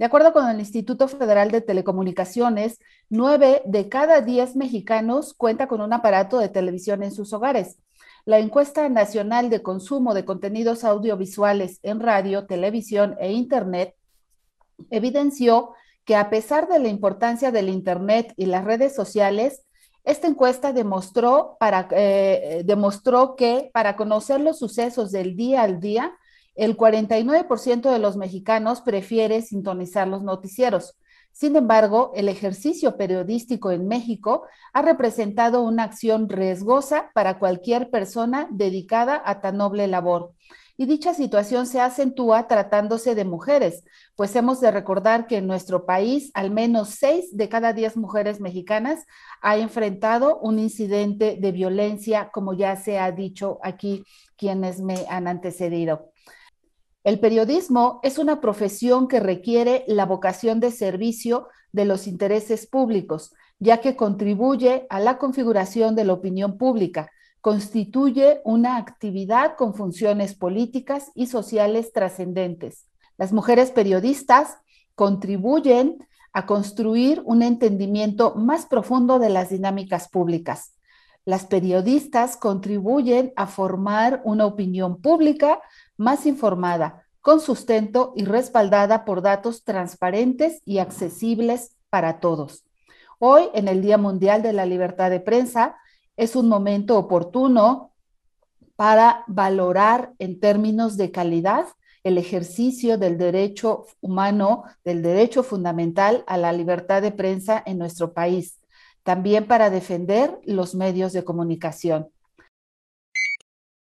De acuerdo con el Instituto Federal de Telecomunicaciones, nueve de cada diez mexicanos cuenta con un aparato de televisión en sus hogares. La encuesta nacional de consumo de contenidos audiovisuales en radio, televisión e Internet evidenció que a pesar de la importancia del Internet y las redes sociales, esta encuesta demostró, eh, demostró que para conocer los sucesos del día al día, el 49% de los mexicanos prefiere sintonizar los noticieros. Sin embargo, el ejercicio periodístico en México ha representado una acción riesgosa para cualquier persona dedicada a tan noble labor. Y dicha situación se acentúa tratándose de mujeres, pues hemos de recordar que en nuestro país al menos seis de cada diez mujeres mexicanas ha enfrentado un incidente de violencia, como ya se ha dicho aquí quienes me han antecedido. El periodismo es una profesión que requiere la vocación de servicio de los intereses públicos, ya que contribuye a la configuración de la opinión pública, constituye una actividad con funciones políticas y sociales trascendentes. Las mujeres periodistas contribuyen a construir un entendimiento más profundo de las dinámicas públicas. Las periodistas contribuyen a formar una opinión pública más informada, con sustento y respaldada por datos transparentes y accesibles para todos. Hoy, en el Día Mundial de la Libertad de Prensa, es un momento oportuno para valorar en términos de calidad el ejercicio del derecho humano, del derecho fundamental a la libertad de prensa en nuestro país también para defender los medios de comunicación.